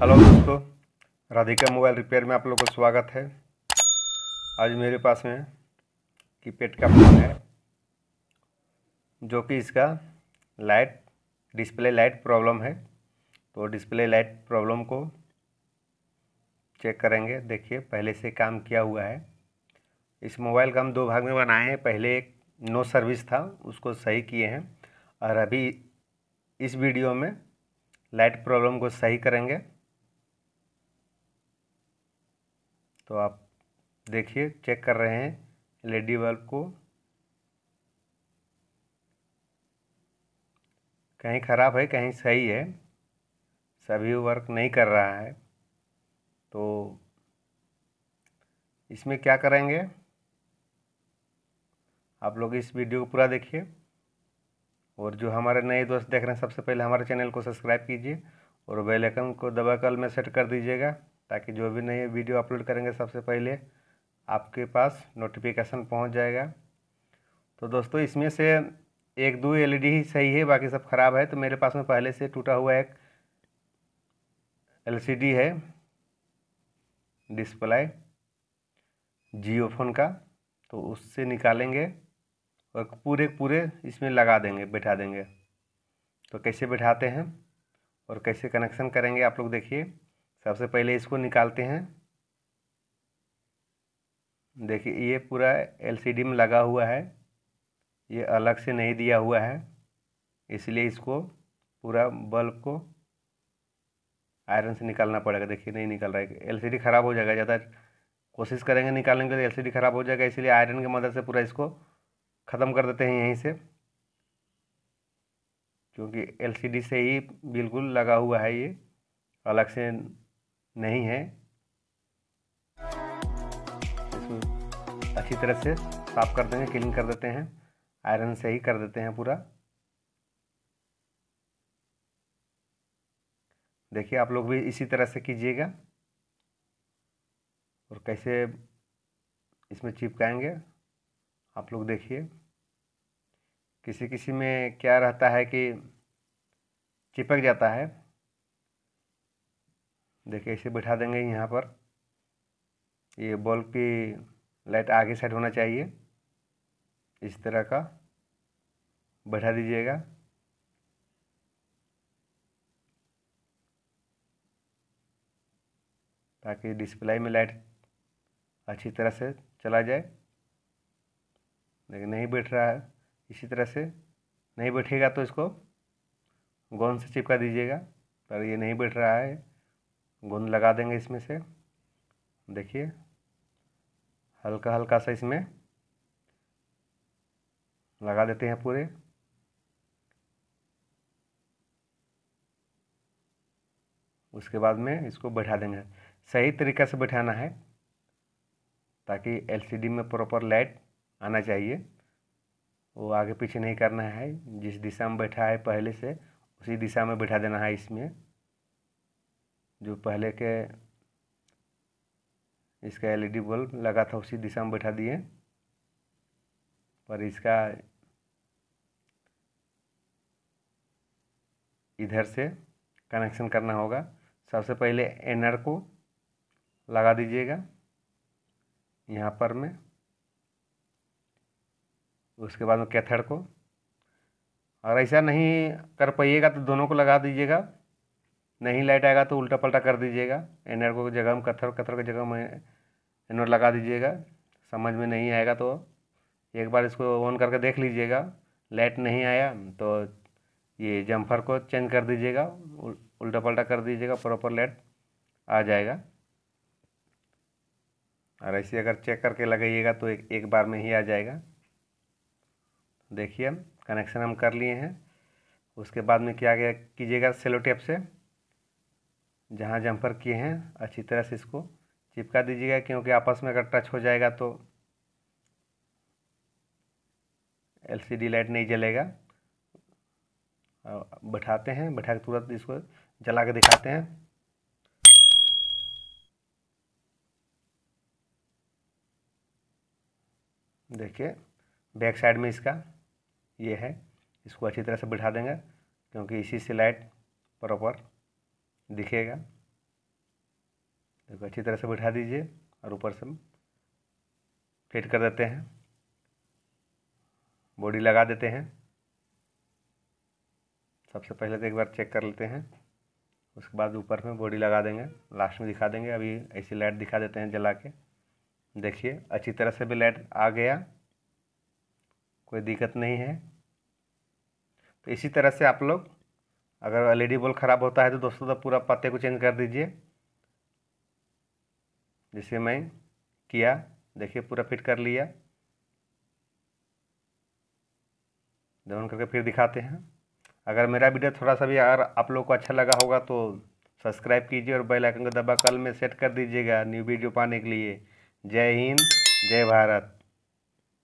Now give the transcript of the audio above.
hello दोस्तों Radhika mobile repair में आप लोग का स्वागत है आज मेरे पास में कीपैड का फ़ोन है जो कि इसका लाइट डिस्प्ले लाइट प्रॉब्लम है तो डिस्प्ले लाइट प्रॉब्लम को चेक करेंगे देखिए पहले से काम किया हुआ है इस मोबाइल का हम दो भाग में बनाए हैं पहले एक नो सर्विस था उसको सही किए हैं और अभी इस वीडियो में लाइट प्रॉब्लम को सही करेंगे तो आप देखिए चेक कर रहे हैं डी बल्ब को कहीं ख़राब है कहीं सही है सभी वर्क नहीं कर रहा है तो इसमें क्या करेंगे आप लोग इस वीडियो को पूरा देखिए और जो हमारे नए दोस्त देख रहे हैं सबसे पहले हमारे चैनल को सब्सक्राइब कीजिए और बेल आइकन को दबाकर में सेट कर दीजिएगा ताकि जो भी नए वीडियो अपलोड करेंगे सबसे पहले आपके पास नोटिफिकेशन पहुंच जाएगा तो दोस्तों इसमें से एक दो एलईडी e ही सही है बाकी सब ख़राब है तो मेरे पास में पहले से टूटा हुआ एक एलसीडी है डिस्प्ले जियो फोन का तो उससे निकालेंगे और पूरे पूरे इसमें लगा देंगे बैठा देंगे तो कैसे बैठाते हैं और कैसे कनेक्शन करेंगे आप लोग देखिए सबसे तो पहले इसको निकालते हैं देखिए ये पूरा एलसीडी में लगा हुआ है ये अलग से नहीं दिया हुआ है इसलिए इसको पूरा बल्ब को आयरन से निकालना पड़ेगा देखिए नहीं निकल रहा है एलसीडी ख़राब हो जाएगा ज़्यादा कोशिश करेंगे निकालने के लिए एलसीडी ख़राब हो जाएगा इसलिए आयरन की मदद से पूरा इसको ख़त्म कर देते हैं यहीं से क्योंकि एलसीडी से ही बिल्कुल लगा हुआ है ये अलग से नहीं है इसको अच्छी तरह से साफ कर देंगे क्लीन कर देते हैं आयरन से ही कर देते हैं पूरा देखिए आप लोग भी इसी तरह से कीजिएगा और कैसे इसमें चिपकाएंगे आप लोग देखिए किसी किसी में क्या रहता है कि चिपक जाता है देखिए इसे बैठा देंगे यहाँ पर ये बल्ब की लाइट आगे साइड होना चाहिए इस तरह का बैठा दीजिएगा ताकि डिस्प्ले में लाइट अच्छी तरह से चला जाए लेकिन नहीं बैठ रहा है इसी तरह से नहीं बैठेगा तो इसको गोंद से चिपका दीजिएगा पर ये नहीं बैठ रहा है गोंद लगा देंगे इसमें से देखिए हल्का हल्का सा इसमें लगा देते हैं पूरे उसके बाद में इसको बैठा देंगे सही तरीक़े से बैठाना है ताकि एलसीडी में प्रॉपर लाइट आना चाहिए वो आगे पीछे नहीं करना है जिस दिशा में बैठा है पहले से उसी दिशा में बैठा देना है इसमें जो पहले के इसका एलईडी बल्ब e लगा था उसी दिशा में बैठा दिए पर इसका इधर से कनेक्शन करना होगा सबसे पहले एनर को लगा दीजिएगा यहाँ पर में उसके बाद में कैथर को अगर ऐसा नहीं कर पाइएगा तो दोनों को लगा दीजिएगा नहीं लाइट आएगा तो उल्टा पलटा कर दीजिएगा एनर को जगह में कत्थर कत्थर की जगह में एनर लगा दीजिएगा समझ में नहीं आएगा तो एक बार इसको ऑन करके देख लीजिएगा लाइट नहीं आया तो ये जम्फर को चेंज कर दीजिएगा उल्टा पलटा कर दीजिएगा प्रॉपर लाइट आ जाएगा और ऐसे अगर चेक करके लगाइएगा तो एक एक बार में ही आ जाएगा देखिए कनेक्शन हम कर लिए हैं उसके बाद में क्या कीजिएगा सेलो टेप से जहाँ जंपर किए हैं अच्छी तरह से इसको चिपका दीजिएगा क्योंकि आपस में अगर टच हो जाएगा तो एलसीडी लाइट नहीं जलेगा बैठाते हैं बैठा के तुरंत इसको जला के दिखाते हैं देखिए बैक साइड में इसका ये है इसको अच्छी तरह से बिठा देंगे क्योंकि इसी से लाइट प्रॉपर दिखेगा देखो अच्छी तरह से बैठा दीजिए और ऊपर से फिट कर देते हैं बॉडी लगा देते हैं सबसे पहले तो एक बार चेक कर लेते हैं उसके बाद ऊपर में बॉडी लगा देंगे लास्ट में दिखा देंगे अभी ऐसी लाइट दिखा देते हैं जला के देखिए अच्छी तरह से भी लाइट आ गया कोई दिक्कत नहीं है तो इसी तरह से आप लोग अगर एलईडी बल्ब ख़राब होता है तो दोस्तों तो पूरा पत्ते को चेंज कर दीजिए जिसे मैं किया देखिए पूरा फिट कर लिया डाउन करके फिर दिखाते हैं अगर मेरा वीडियो थोड़ा सा भी अगर आप लोग को अच्छा लगा होगा तो सब्सक्राइब कीजिए और बेल आइकन को दबा कल में सेट कर दीजिएगा न्यू वीडियो पाने के लिए जय हिंद जय भारत